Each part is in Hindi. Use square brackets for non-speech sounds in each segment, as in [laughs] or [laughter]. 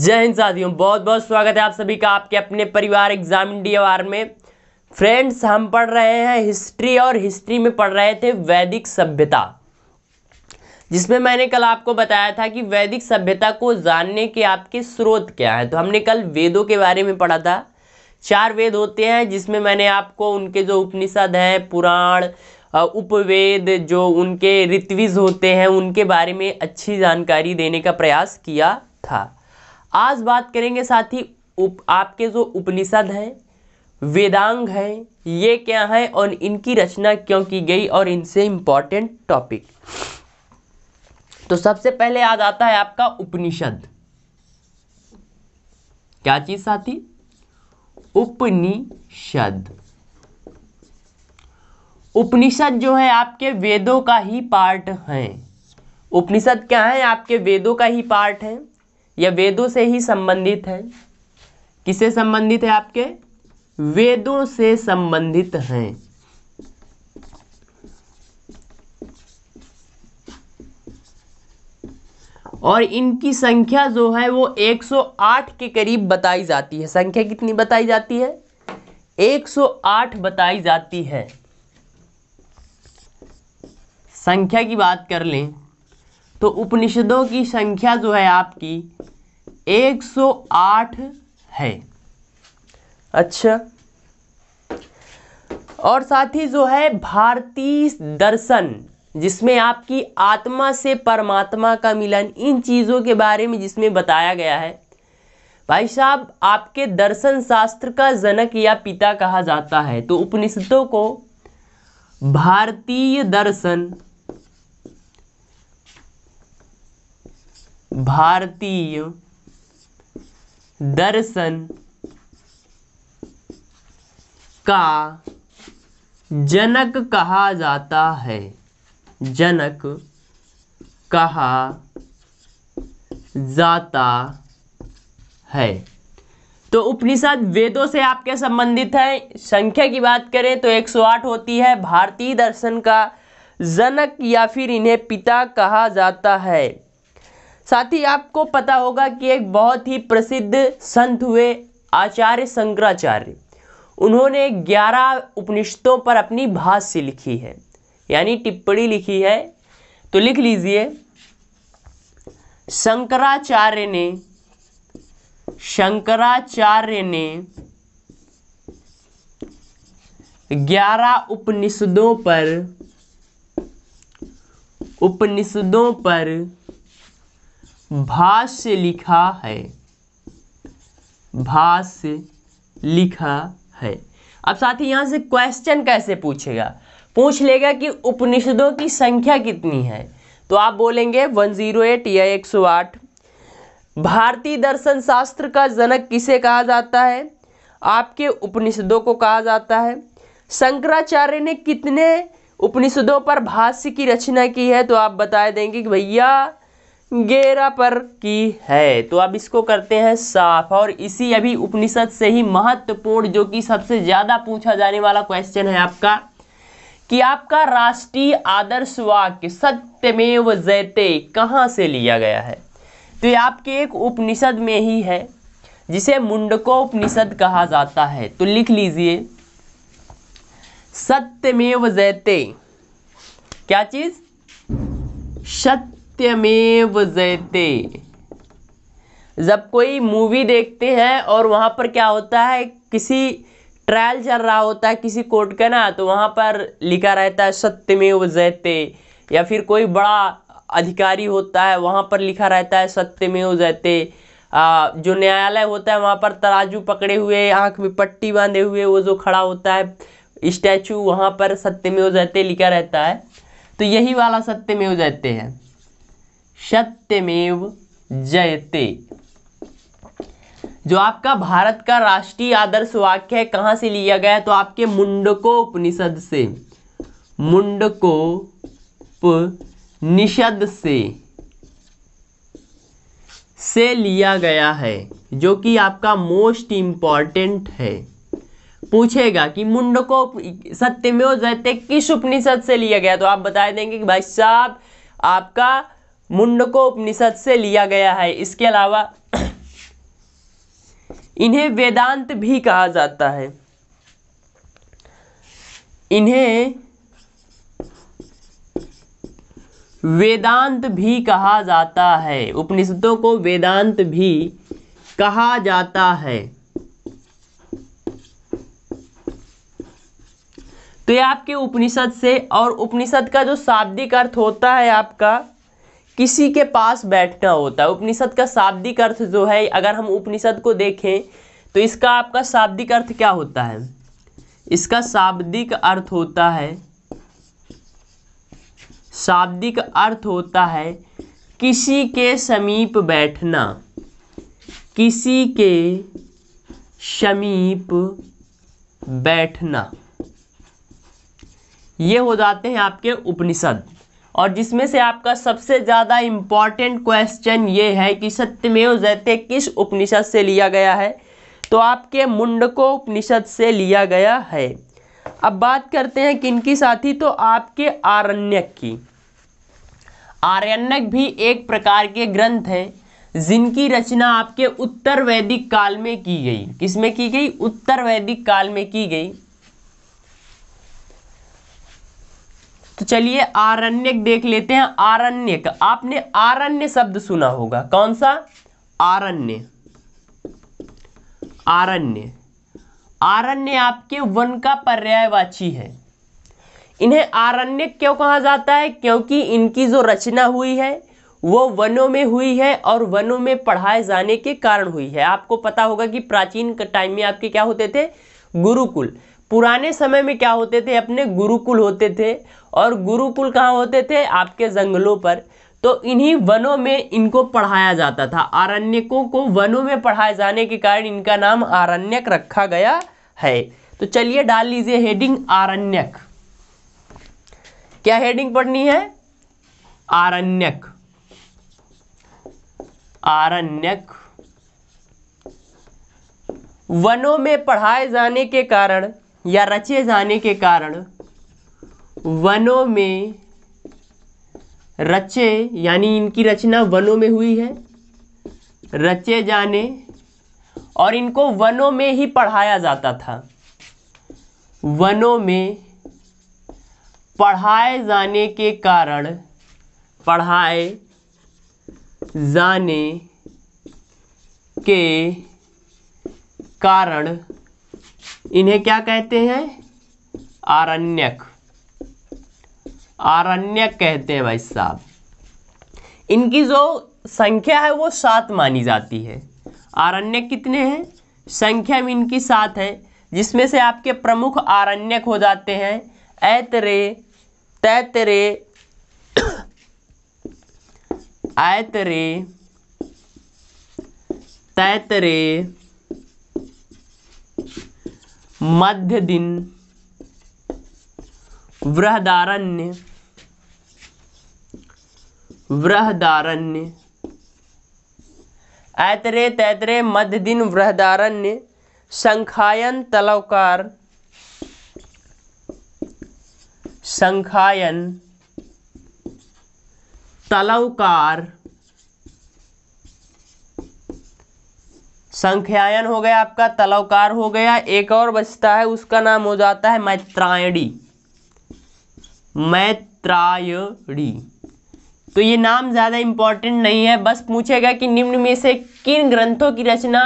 जय हिंद साथियों बहुत बहुत स्वागत है आप सभी का आपके अपने परिवार एग्जाम आर में फ्रेंड्स हम पढ़ रहे हैं हिस्ट्री और हिस्ट्री में पढ़ रहे थे वैदिक सभ्यता जिसमें मैंने कल आपको बताया था कि वैदिक सभ्यता को जानने के आपके स्रोत क्या है तो हमने कल वेदों के बारे में पढ़ा था चार वेद होते हैं जिसमें मैंने आपको उनके जो उपनिषद हैं पुराण उपवेद जो उनके ऋत्विज होते हैं उनके बारे में अच्छी जानकारी देने का प्रयास किया था आज बात करेंगे साथ ही उप आपके जो उपनिषद हैं वेदांग हैं ये क्या हैं और इनकी रचना क्यों की गई और इनसे इम्पॉर्टेंट टॉपिक तो सबसे पहले याद आता है आपका उपनिषद क्या चीज साथी उपनिषद उपनिषद जो है आपके वेदों का ही पार्ट है उपनिषद क्या है आपके वेदों का ही पार्ट है यह वेदों से ही संबंधित है किसे संबंधित है आपके वेदों से संबंधित हैं और इनकी संख्या जो है वो 108 के करीब बताई जाती है संख्या कितनी बताई जाती है 108 बताई जाती है संख्या की बात कर लें तो उपनिषदों की संख्या जो है आपकी 108 है अच्छा और साथ ही जो है भारतीय दर्शन जिसमें आपकी आत्मा से परमात्मा का मिलन इन चीज़ों के बारे में जिसमें बताया गया है भाई साहब आपके दर्शन शास्त्र का जनक या पिता कहा जाता है तो उपनिषदों को भारतीय दर्शन भारतीय दर्शन का जनक कहा जाता है जनक कहा जाता है तो उपनिषद वेदों से आपके संबंधित है संख्या की बात करें तो 108 होती है भारतीय दर्शन का जनक या फिर इन्हें पिता कहा जाता है साथ ही आपको पता होगा कि एक बहुत ही प्रसिद्ध संत हुए आचार्य शंकराचार्य उन्होंने ग्यारह उपनिषदों पर अपनी भाष्य लिखी है यानी टिप्पणी लिखी है तो लिख लीजिए शंकराचार्य ने शंकराचार्य ने ग्यारह उपनिषदों पर उपनिषदों पर भाष्य लिखा है भाष्य लिखा है अब साथ ही यहाँ से क्वेश्चन कैसे पूछेगा पूछ लेगा कि उपनिषदों की संख्या कितनी है तो आप बोलेंगे 108 या 108 भारतीय दर्शन शास्त्र का जनक किसे कहा जाता है आपके उपनिषदों को कहा जाता है शंकराचार्य ने कितने उपनिषदों पर भाष्य की रचना की है तो आप बता देंगे कि भैया गेरा पर की है तो अब इसको करते हैं साफ और इसी अभी उपनिषद से ही महत्वपूर्ण जो कि सबसे ज़्यादा पूछा जाने वाला क्वेश्चन है आपका कि आपका राष्ट्रीय आदर्श वाक्य सत्यमेव जयते कहाँ से लिया गया है तो ये आपके एक उपनिषद में ही है जिसे मुंडकोपनिषद कहा जाता है तो लिख लीजिए सत्यमेव जयते क्या चीज़ सत्य सत्यमेव जयते जब कोई मूवी देखते हैं और वहाँ पर क्या होता है किसी ट्रायल चल रहा होता है किसी कोर्ट का ना तो वहाँ पर लिखा रहता है सत्यमेव जयते या फिर कोई बड़ा अधिकारी होता है वहाँ पर लिखा रहता है सत्यमेव जयते जो न्यायालय होता है वहाँ पर तराजू पकड़े हुए आँख में पट्टी बांधे हुए वो जो खड़ा होता है स्टैचू वहाँ पर सत्यमेव जयते लिखा रहता है तो यही वाला सत्यमेव जयते हैं सत्यमेव जयते जो आपका भारत का राष्ट्रीय आदर्श वाक्य है कहां से लिया गया है तो आपके मुंडको उपनिषद से मुंडको उपनिषद से से लिया गया है जो कि आपका मोस्ट इंपॉर्टेंट है पूछेगा कि मुंडको सत्यमेव जयते किस उपनिषद से लिया गया तो आप बता देंगे कि भाई साहब आपका मुंडको उपनिषद से लिया गया है इसके अलावा [clears throat] इन्हें वेदांत भी कहा जाता है इन्हें वेदांत भी कहा जाता है उपनिषदों को वेदांत भी कहा जाता है तो ये आपके उपनिषद से और उपनिषद का जो शाब्दिक अर्थ होता है आपका किसी के पास बैठना होता है उपनिषद का शाब्दिक अर्थ जो है अगर हम उपनिषद को देखें तो इसका आपका शाब्दिक अर्थ क्या होता है इसका शाब्दिक अर्थ होता है शाब्दिक अर्थ होता है किसी के समीप बैठना किसी के समीप बैठना ये हो जाते हैं आपके उपनिषद और जिसमें से आपका सबसे ज़्यादा इम्पॉर्टेंट क्वेश्चन ये है कि सत्यमेव जयते किस उपनिषद से लिया गया है तो आपके मुंडको उपनिषद से लिया गया है अब बात करते हैं किनकी साथी तो आपके आरण्यक की आरण्यक भी एक प्रकार के ग्रंथ हैं जिनकी रचना आपके उत्तर वैदिक काल में की गई किसमें की गई उत्तर वैदिक काल में की गई तो चलिए आरण्यक देख लेते हैं आरण्यक आपने आरण्य शब्द सुना होगा कौन सा आरण्य आरण्य आरण्य आपके वन का पर्यायवाची है इन्हें आरण्य क्यों कहा जाता है क्योंकि इनकी जो रचना हुई है वो वनों में हुई है और वनों में पढ़ाए जाने के कारण हुई है आपको पता होगा कि प्राचीन टाइम में आपके क्या होते थे गुरुकुल पुराने समय में क्या होते थे अपने गुरुकुल होते थे और गुरुकुल कहाँ होते थे आपके जंगलों पर तो इन्हीं वनों में इनको पढ़ाया जाता था आरण्यकों को वनों में पढ़ाए जाने के कारण इनका नाम आरण्यक रखा गया है तो चलिए डाल लीजिए हेडिंग आरण्यक क्या हेडिंग पढ़नी है आरण्यक आरण्यक वनों में पढ़ाए जाने के कारण या रचे जाने के कारण वनों में रचे यानी इनकी रचना वनों में हुई है रचे जाने और इनको वनों में ही पढ़ाया जाता था वनों में पढ़ाए जाने के कारण पढ़ाए जाने के कारण इन्हें क्या कहते हैं आरण्यक आरण्यक कहते हैं भाई साहब इनकी जो संख्या है वो सात मानी जाती है आरण्यक कितने हैं संख्या में इनकी सात है जिसमें से आपके प्रमुख आरण्यक हो जाते हैं ऐतरे तैतरे ऐतरे तैतरे मध्य दिन वृहदारण्य वृहदारण्य ऐतरे तैतरे मध्य दिन वृहदारण्य संखायन तलवकार संखायन तलवकार संख्यायन हो गया आपका तलवकार हो गया एक और बचता है उसका नाम हो जाता है मैत्रायणी मैत्रायणी तो ये नाम ज़्यादा इंपॉर्टेंट नहीं है बस पूछेगा कि निम्न में से किन ग्रंथों की रचना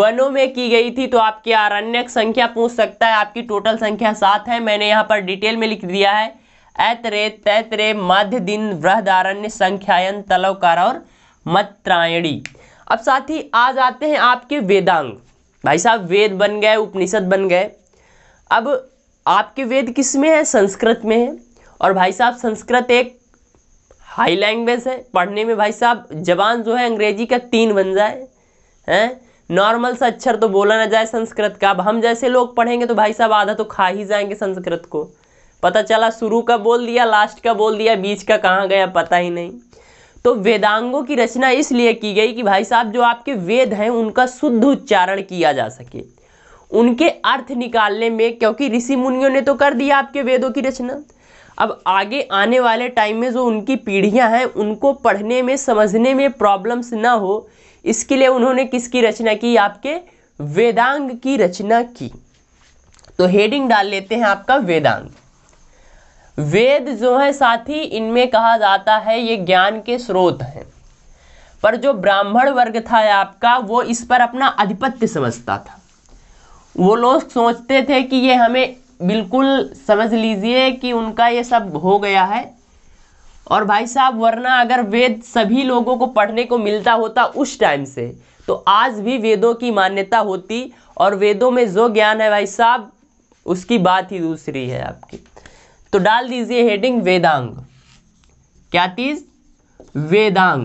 वनों में की गई थी तो आपकी आरण्यक संख्या पूछ सकता है आपकी टोटल संख्या सात है मैंने यहाँ पर डिटेल में लिख दिया है ऐतरे तैतरे मध्य दिन वृहदारण्य संख्यायन तलवकार और मत्रायणी अब साथ ही आ जाते हैं आपके वेदांग भाई साहब वेद बन गए उपनिषद बन गए अब आपके वेद किस में है संस्कृत में है और भाई साहब संस्कृत एक हाई लैंग्वेज है पढ़ने में भाई साहब जबान जो है अंग्रेजी का तीन बन जाए हैं नॉर्मल सा अक्षर तो बोला ना जाए संस्कृत का अब हम जैसे लोग पढ़ेंगे तो भाई साहब आधा तो खा ही जाएंगे संस्कृत को पता चला शुरू का बोल दिया लास्ट का बोल दिया बीच का कहाँ गया पता ही नहीं तो वेदांगों की रचना इसलिए की गई कि भाई साहब जो आपके वेद हैं उनका शुद्ध उच्चारण किया जा सके उनके अर्थ निकालने में क्योंकि ऋषि मुनियों ने तो कर दिया आपके वेदों की रचना अब आगे आने वाले टाइम में जो उनकी पीढ़ियां हैं उनको पढ़ने में समझने में प्रॉब्लम्स ना हो इसके लिए उन्होंने किसकी रचना की आपके वेदांग की रचना की तो हेडिंग डाल लेते हैं आपका वेदांग वेद जो है साथी इनमें कहा जाता है ये ज्ञान के स्रोत हैं पर जो ब्राह्मण वर्ग था आपका वो इस पर अपना आधिपत्य समझता था वो लोग सोचते थे कि ये हमें बिल्कुल समझ लीजिए कि उनका ये सब हो गया है और भाई साहब वरना अगर वेद सभी लोगों को पढ़ने को मिलता होता उस टाइम से तो आज भी वेदों की मान्यता होती और वेदों में जो ज्ञान है भाई साहब उसकी बात ही दूसरी है आपकी तो डाल दीजिए हेडिंग वेदांग क्या चीज वेदांग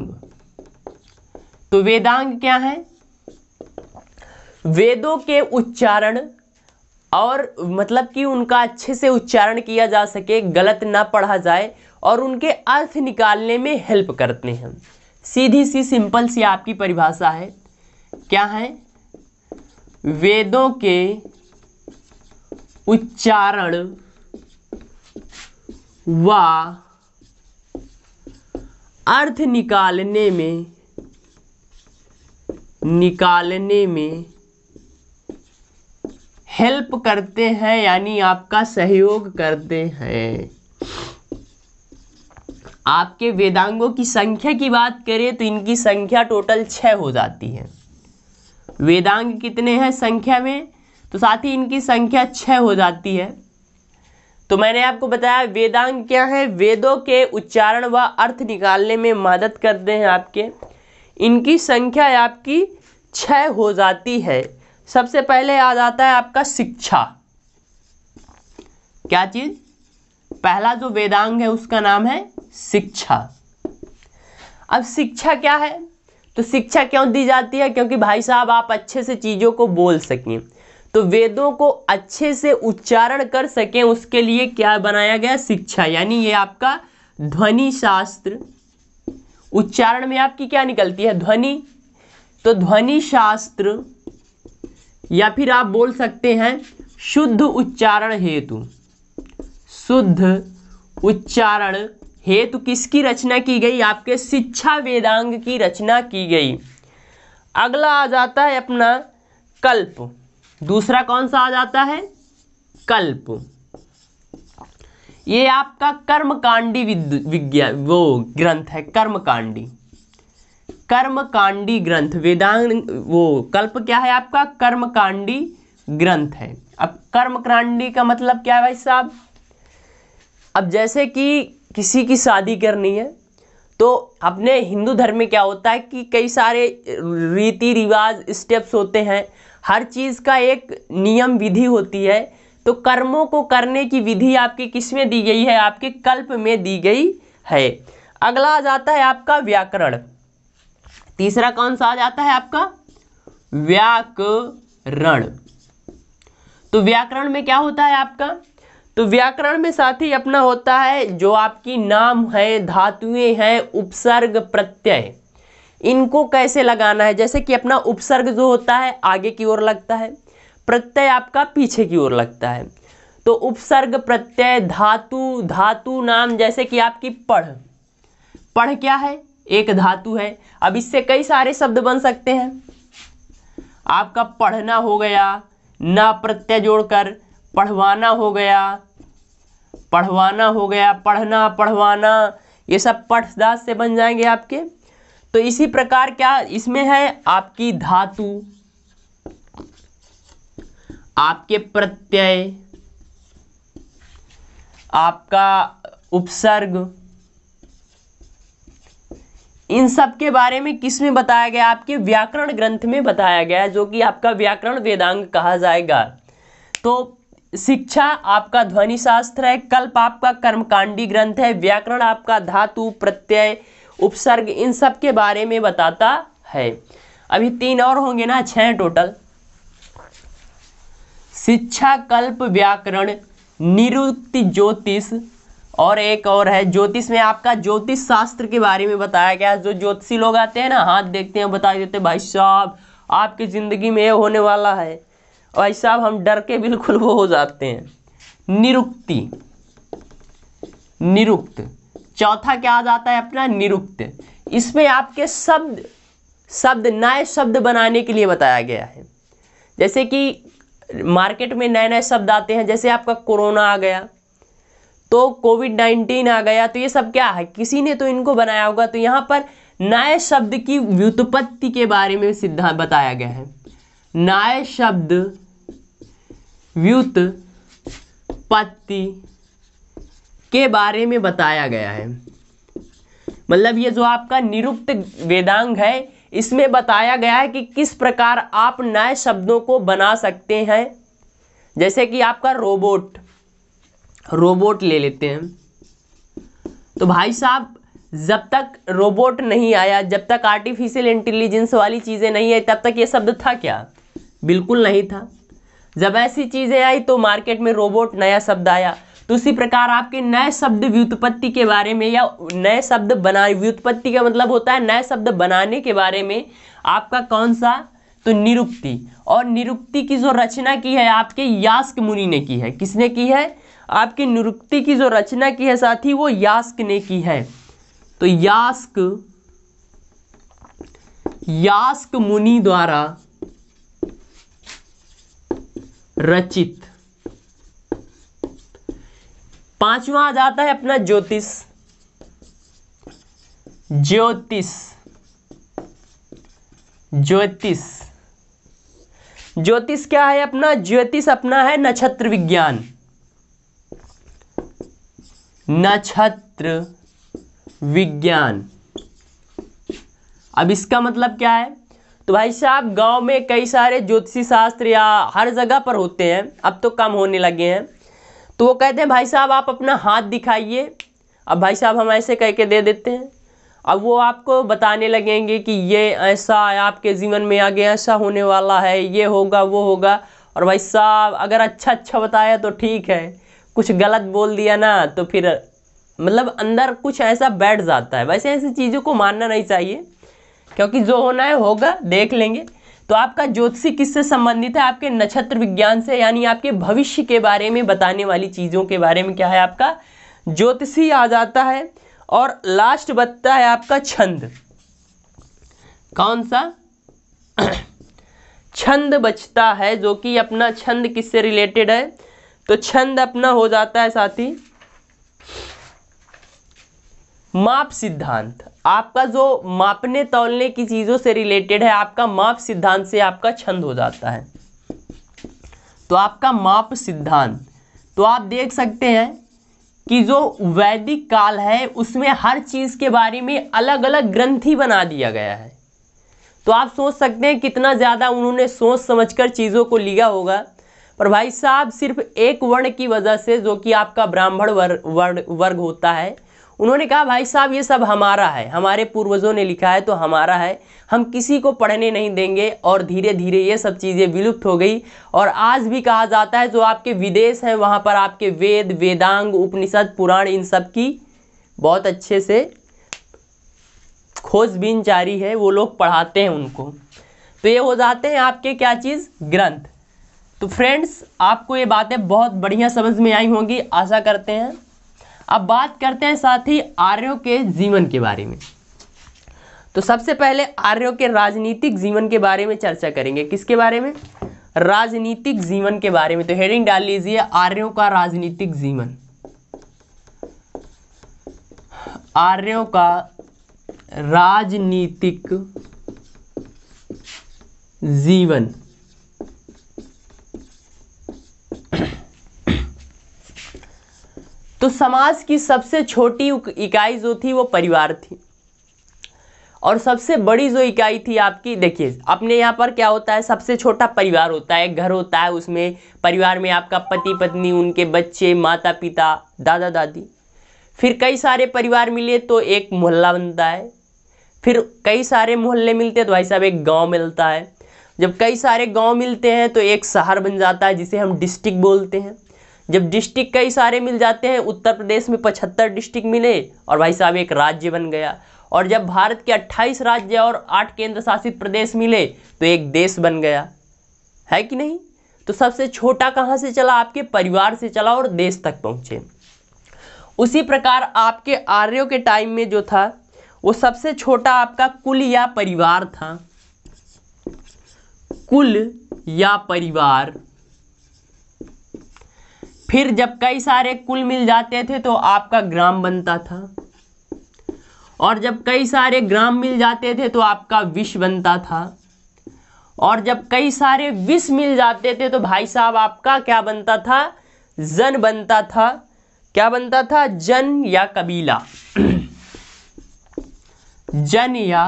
तो वेदांग क्या है वेदों के उच्चारण और मतलब कि उनका अच्छे से उच्चारण किया जा सके गलत ना पढ़ा जाए और उनके अर्थ निकालने में हेल्प करते हैं सीधी सी सिंपल सी आपकी परिभाषा है क्या है वेदों के उच्चारण व अर्थ निकालने में निकालने में हेल्प करते हैं यानी आपका सहयोग करते हैं आपके वेदांगों की संख्या की बात करें तो इनकी संख्या टोटल छः हो जाती है वेदांग कितने हैं संख्या में तो साथ ही इनकी संख्या छः हो जाती है तो मैंने आपको बताया वेदांग क्या है वेदों के उच्चारण व अर्थ निकालने में मदद करते हैं आपके इनकी संख्या आपकी छः हो जाती है सबसे पहले याद आता है आपका शिक्षा क्या चीज़ पहला जो वेदांग है उसका नाम है शिक्षा अब शिक्षा क्या है तो शिक्षा क्यों दी जाती है क्योंकि भाई साहब आप अच्छे से चीज़ों को बोल सकें तो वेदों को अच्छे से उच्चारण कर सकें उसके लिए क्या बनाया गया शिक्षा यानी ये आपका ध्वनि शास्त्र उच्चारण में आपकी क्या निकलती है ध्वनि तो ध्वनि शास्त्र या फिर आप बोल सकते हैं शुद्ध उच्चारण हेतु शुद्ध उच्चारण हेतु किसकी रचना की गई आपके शिक्षा वेदांग की रचना की गई अगला आ जाता है अपना कल्प दूसरा कौन सा आ जाता है कल्प ये आपका कर्मकांडी विज्ञान वो ग्रंथ है कर्मकांडी कर्मकांडी ग्रंथ वेदांग वो कल्प क्या है आपका कर्मकांडी ग्रंथ है अब कर्मकांडी का मतलब क्या है भाई साहब अब जैसे कि किसी की शादी करनी है तो अपने हिंदू धर्म में क्या होता है कि कई सारे रीति रिवाज स्टेप्स होते हैं हर चीज़ का एक नियम विधि होती है तो कर्मों को करने की विधि आपके किस में दी गई है आपके कल्प में दी गई है अगला आ जाता है आपका व्याकरण तीसरा कौन सा आ जाता है आपका व्याकरण तो व्याकरण में क्या होता है आपका तो व्याकरण में साथ ही अपना होता है जो आपकी नाम है धातुएं हैं उपसर्ग प्रत्यय इनको कैसे लगाना है जैसे कि अपना उपसर्ग जो होता है आगे की ओर लगता है प्रत्यय आपका पीछे की ओर लगता है तो उपसर्ग प्रत्यय धातु धातु नाम जैसे कि आपकी पढ़ पढ़ क्या है एक धातु है अब इससे कई सारे शब्द बन सकते हैं आपका पढ़ना हो गया न प्रत्यय जोड़कर पढ़वाना हो गया पढ़वाना हो गया पढ़ना पढ़वाना ये सब पठदास से बन जाएंगे आपके तो इसी प्रकार क्या इसमें है आपकी धातु आपके प्रत्यय आपका उपसर्ग इन सब के बारे में किस में बताया गया आपके व्याकरण ग्रंथ में बताया गया जो कि आपका व्याकरण वेदांग कहा जाएगा तो शिक्षा आपका ध्वनि शास्त्र है कल्प आपका कर्मकांडी ग्रंथ है व्याकरण आपका धातु प्रत्यय उपसर्ग इन सब के बारे में बताता है अभी तीन और होंगे ना छह टोटल शिक्षा कल्प व्याकरण निरुक्ति ज्योतिष और एक और है ज्योतिष में आपका ज्योतिष शास्त्र के बारे में बताया गया जो ज्योतिषी लोग आते हैं ना हाथ देखते हैं बता देते हैं भाई साहब आपकी ज़िंदगी में ये होने वाला है भाई साहब हम डर के बिल्कुल वो हो जाते हैं निरुक्ति निरुक्त चौथा क्या आ जाता है अपना निरुक्त इसमें आपके शब्द शब्द नए शब्द बनाने के लिए बताया गया है जैसे कि मार्केट में नए नए शब्द आते हैं जैसे आपका कोरोना आ गया तो कोविड नाइन्टीन आ गया तो ये सब क्या है किसी ने तो इनको बनाया होगा तो यहाँ पर नए शब्द की व्युत्पत्ति के बारे में सिद्धांत बताया गया है नए शब्द व्युत्पत्ति के बारे में बताया गया है मतलब ये जो आपका निरुक्त वेदांग है इसमें बताया गया है कि किस प्रकार आप नए शब्दों को बना सकते हैं जैसे कि आपका रोबोट रोबोट ले लेते हैं तो भाई साहब जब तक रोबोट नहीं आया जब तक आर्टिफिशियल इंटेलिजेंस वाली चीज़ें नहीं आई तब तक ये शब्द था क्या बिल्कुल नहीं था जब ऐसी चीज़ें आई तो मार्केट में रोबोट नया शब्द आया तो उसी प्रकार आपके नए शब्द व्युत्पत्ति के बारे में या नए शब्द बना व्युत्पत्ति का मतलब होता है नए शब्द बनाने के बारे में आपका कौन सा तो निरुक्ति और निरुक्ति की जो रचना की है आपके यास्क मुनि ने की है किसने की है आपकी निरुक्ति की जो रचना की है साथी वो यास्क ने की है तो यास्क यास्क मुनि द्वारा रचित पांचवा आ जाता है अपना ज्योतिष ज्योतिष ज्योतिष ज्योतिष क्या है अपना ज्योतिष अपना है नक्षत्र विज्ञान नक्षत्र विज्ञान अब इसका मतलब क्या है तो भाई साहब गांव में कई सारे ज्योतिषी शास्त्र या हर जगह पर होते हैं अब तो कम होने लगे हैं तो वो कहते हैं भाई साहब आप अपना हाथ दिखाइए अब भाई साहब हम ऐसे कह के दे देते हैं अब वो आपको बताने लगेंगे कि ये ऐसा आपके जीवन में आगे ऐसा होने वाला है ये होगा वो होगा और भाई साहब अगर अच्छा अच्छा बताया तो ठीक है कुछ गलत बोल दिया ना तो फिर मतलब अंदर कुछ ऐसा बैठ जाता है वैसे ऐसी चीज़ों को मानना नहीं चाहिए क्योंकि जो होना है होगा देख लेंगे तो आपका ज्योतिषी किससे संबंधित है आपके नक्षत्र विज्ञान से यानी आपके भविष्य के बारे में बताने वाली चीज़ों के बारे में क्या है आपका ज्योतिषी आ जाता है और लास्ट बचता है आपका छंद कौन सा [clears throat] छंद बचता है जो कि अपना छंद किससे रिलेटेड है तो छंद अपना हो जाता है साथी माप सिद्धांत आपका जो मापने तौलने की चीज़ों से रिलेटेड है आपका माप सिद्धांत से आपका छंद हो जाता है तो आपका माप सिद्धांत तो आप देख सकते हैं कि जो वैदिक काल है उसमें हर चीज़ के बारे में अलग अलग ग्रंथ ही बना दिया गया है तो आप सोच सकते हैं कितना ज़्यादा उन्होंने सोच समझकर चीज़ों को लिया होगा पर भाई साहब सिर्फ एक वर्ण की वजह से जो कि आपका ब्राह्मण वर्ग वर्ग होता है उन्होंने कहा भाई साहब ये सब हमारा है हमारे पूर्वजों ने लिखा है तो हमारा है हम किसी को पढ़ने नहीं देंगे और धीरे धीरे ये सब चीज़ें विलुप्त हो गई और आज भी कहा जाता है जो आपके विदेश हैं वहाँ पर आपके वेद वेदांग उपनिषद पुराण इन सब की बहुत अच्छे से खोजबीन जारी है वो लोग पढ़ाते हैं उनको तो ये हो जाते हैं आपके क्या चीज़ ग्रंथ तो फ्रेंड्स आपको ये बातें बहुत बढ़िया समझ में आई होंगी आशा करते हैं अब बात करते हैं साथ ही आर्यों के जीवन के बारे में तो सबसे पहले आर्यों के राजनीतिक जीवन के बारे में चर्चा करेंगे किसके बारे में राजनीतिक जीवन के बारे में तो हेडिंग डाल लीजिए आर्यों का राजनीतिक जीवन आर्यों का राजनीतिक जीवन तो समाज की सबसे छोटी इकाई जो थी वो परिवार थी और सबसे बड़ी जो इकाई थी आपकी देखिए अपने यहाँ पर क्या होता है सबसे छोटा परिवार होता है घर होता है उसमें परिवार में आपका पति पत्नी उनके बच्चे माता पिता दादा दादी फिर कई सारे परिवार मिले तो एक मोहल्ला बनता है फिर कई सारे मोहल्ले मिलते हैं तो भाई साहब एक गांव मिलता है जब कई सारे गांव मिलते हैं तो एक शहर बन जाता है जिसे हम डिस्ट्रिक्ट बोलते हैं जब डिस्ट्रिक्ट कई सारे मिल जाते हैं उत्तर प्रदेश में पचहत्तर डिस्ट्रिक्ट मिले और भाई साहब एक राज्य बन गया और जब भारत के 28 राज्य और 8 केंद्र शासित प्रदेश मिले तो एक देश बन गया है कि नहीं तो सबसे छोटा कहाँ से चला आपके परिवार से चला और देश तक पहुँचे उसी प्रकार आपके आर्यों के टाइम में जो था वो सबसे छोटा आपका कुल या परिवार था कुल या परिवार फिर जब कई सारे कुल मिल जाते थे तो आपका ग्राम बनता था और जब कई सारे ग्राम मिल जाते थे तो आपका विष बनता था और जब कई सारे विष मिल जाते थे तो भाई साहब आपका क्या बनता था जन बनता था क्या बनता था जन या कबीला [clears throat] जन या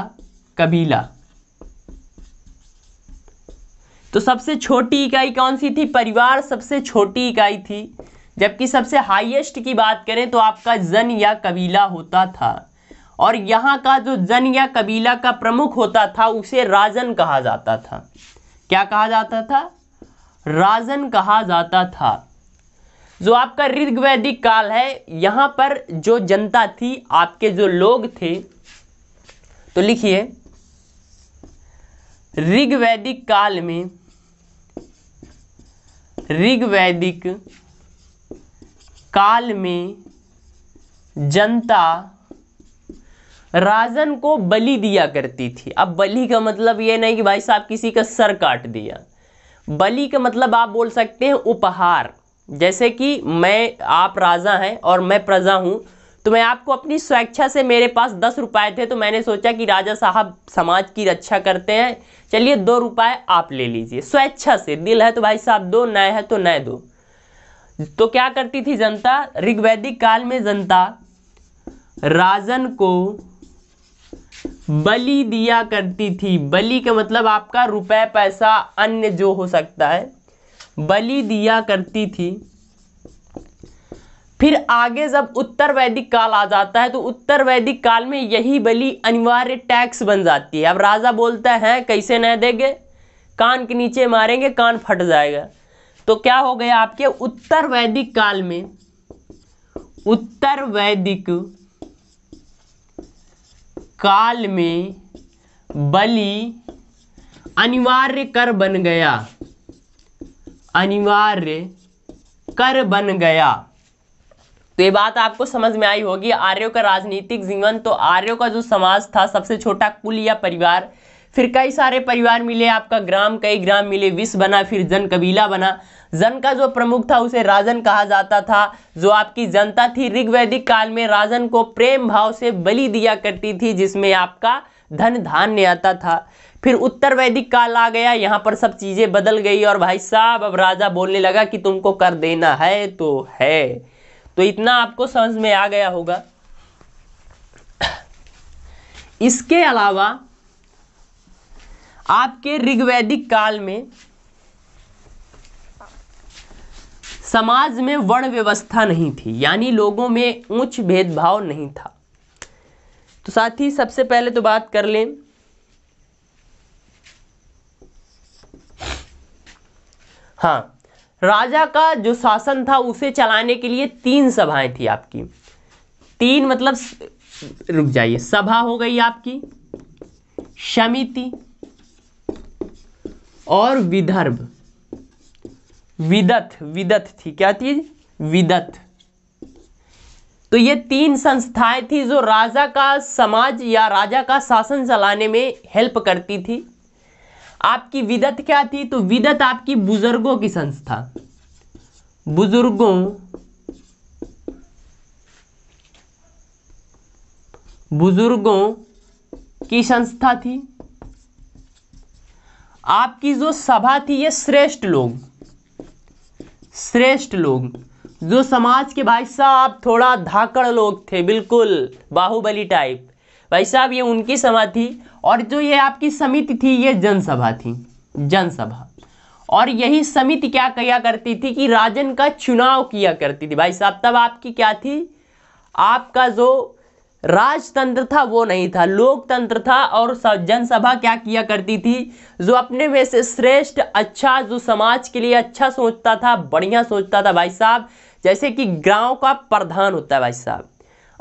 कबीला तो सबसे छोटी इकाई कौन सी थी परिवार सबसे छोटी इकाई थी जबकि सबसे हाईएस्ट की बात करें तो आपका जन या कबीला होता था और यहाँ का जो जन या कबीला का प्रमुख होता था उसे राजन कहा जाता था क्या कहा जाता था राजन कहा जाता था जो आपका ऋग्वैदिक काल है यहाँ पर जो जनता थी आपके जो लोग थे तो लिखिए ऋग्वैदिक काल में ऋग्वैदिक काल में जनता राजन को बलि दिया करती थी अब बलि का मतलब ये नहीं कि भाई साहब किसी का सर काट दिया बलि का मतलब आप बोल सकते हैं उपहार जैसे कि मैं आप राजा हैं और मैं प्रजा हूँ तो मैं आपको अपनी स्वेच्छा से मेरे पास दस रुपए थे तो मैंने सोचा कि राजा साहब समाज की रक्षा करते हैं चलिए दो रुपए आप ले लीजिए स्वेच्छा से दिल है तो भाई साहब दो नए है तो नए दो तो क्या करती थी जनता ऋग्वैदिक काल में जनता राजन को बलि दिया करती थी बलि का मतलब आपका रुपए पैसा अन्य जो हो सकता है बलि दिया करती थी फिर आगे जब उत्तर वैदिक काल आ जाता है तो उत्तर वैदिक काल में यही बलि अनिवार्य टैक्स बन जाती है अब राजा बोलता है कैसे न देंगे कान के नीचे मारेंगे कान फट जाएगा तो क्या हो गया आपके उत्तर वैदिक काल में उत्तर वैदिक काल में बलि अनिवार्य कर बन गया अनिवार्य कर बन गया तो ये बात आपको समझ में आई होगी आर्यों का राजनीतिक जीवन तो आर्यों का जो समाज था सबसे छोटा कुल या परिवार फिर कई सारे परिवार मिले आपका ग्राम कई ग्राम मिले विश्व बना फिर जन कबीला बना जन का जो प्रमुख था उसे राजन कहा जाता था जो आपकी जनता थी ऋग्वैदिक काल में राजन को प्रेम भाव से बलि दिया करती थी जिसमें आपका धन धान्य आता था फिर उत्तर वैदिक काल आ गया यहाँ पर सब चीज़ें बदल गई और भाई साहब अब राजा बोलने लगा कि तुमको कर देना है तो है तो इतना आपको समझ में आ गया होगा इसके अलावा आपके ऋग्वैदिक काल में समाज में वर्ण व्यवस्था नहीं थी यानी लोगों में ऊंच भेदभाव नहीं था तो साथ ही सबसे पहले तो बात कर लें हाँ राजा का जो शासन था उसे चलाने के लिए तीन सभाएं थी आपकी तीन मतलब रुक जाइए सभा हो गई आपकी समिति और विदर्भ विदत विदत थी क्या थी विदत तो ये तीन संस्थाएं थी जो राजा का समाज या राजा का शासन चलाने में हेल्प करती थी आपकी विदत क्या थी तो विदत आपकी बुजुर्गों की संस्था बुजुर्गों बुजुर्गों की संस्था थी आपकी जो सभा थी ये श्रेष्ठ लोग श्रेष्ठ लोग जो समाज के भाई साहब थोड़ा धाकड़ लोग थे बिल्कुल बाहुबली टाइप भाई साहब ये उनकी सभा थी और जो ये आपकी समिति थी ये जनसभा थी जनसभा और यही समिति क्या किया करती थी कि राजन का चुनाव किया करती थी भाई साहब तब आपकी क्या थी आपका जो राजतंत्र था वो नहीं था लोकतंत्र था और जनसभा क्या किया करती थी जो अपने में से श्रेष्ठ अच्छा जो समाज के लिए अच्छा सोचता था बढ़िया सोचता था भाई साहब जैसे कि गांव का प्रधान होता है भाई साहब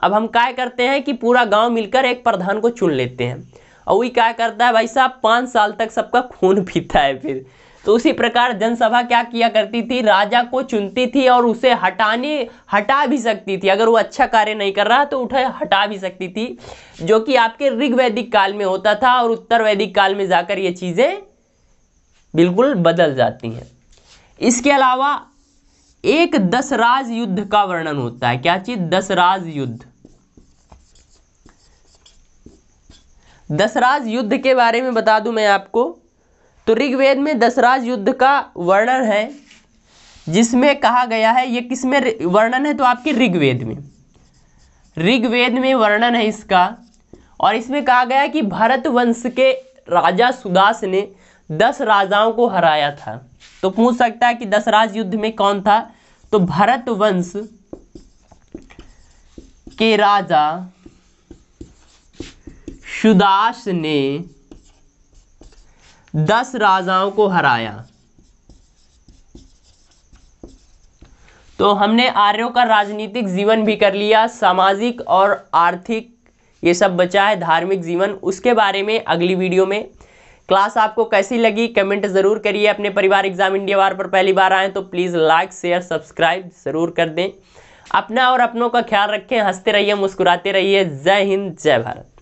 अब हम काय करते हैं कि पूरा गांव मिलकर एक प्रधान को चुन लेते हैं और वही क्या करता है भाई साहब पाँच साल तक सबका खून [laughs] पीता है फिर तो उसी प्रकार जनसभा क्या किया करती थी राजा को चुनती थी और उसे हटाने हटा भी सकती थी अगर वो अच्छा कार्य नहीं कर रहा तो उठा हटा भी सकती थी जो कि आपके ऋग वैदिक काल में होता था और उत्तर वैदिक काल में जाकर ये चीज़ें बिल्कुल बदल जाती हैं इसके अलावा एक दसराज युद्ध का वर्णन होता है क्या चीज दसराज युद्ध दसराज युद्ध के बारे में बता दूं मैं आपको तो ऋग्वेद में दसराज युद्ध का वर्णन है जिसमें कहा गया है ये किसमें वर्णन है तो आपके ऋग्वेद में ऋग्वेद में वर्णन है इसका और इसमें कहा गया कि भरत वंश के राजा सुदास ने दस राजाओं को हराया था तो पूछ सकता है कि दसराज युद्ध में कौन था तो भरत वंश के राजा सुदास ने दस राजाओं को हराया तो हमने आर्यों का राजनीतिक जीवन भी कर लिया सामाजिक और आर्थिक ये सब बचा है धार्मिक जीवन उसके बारे में अगली वीडियो में क्लास आपको कैसी लगी कमेंट ज़रूर करिए अपने परिवार एग्जाम इंडिया वार पर पहली बार आएँ तो प्लीज़ लाइक शेयर सब्सक्राइब ज़रूर कर दें अपना और अपनों का ख्याल रखें हंसते रहिए मुस्कुराते रहिए जय हिंद जय भारत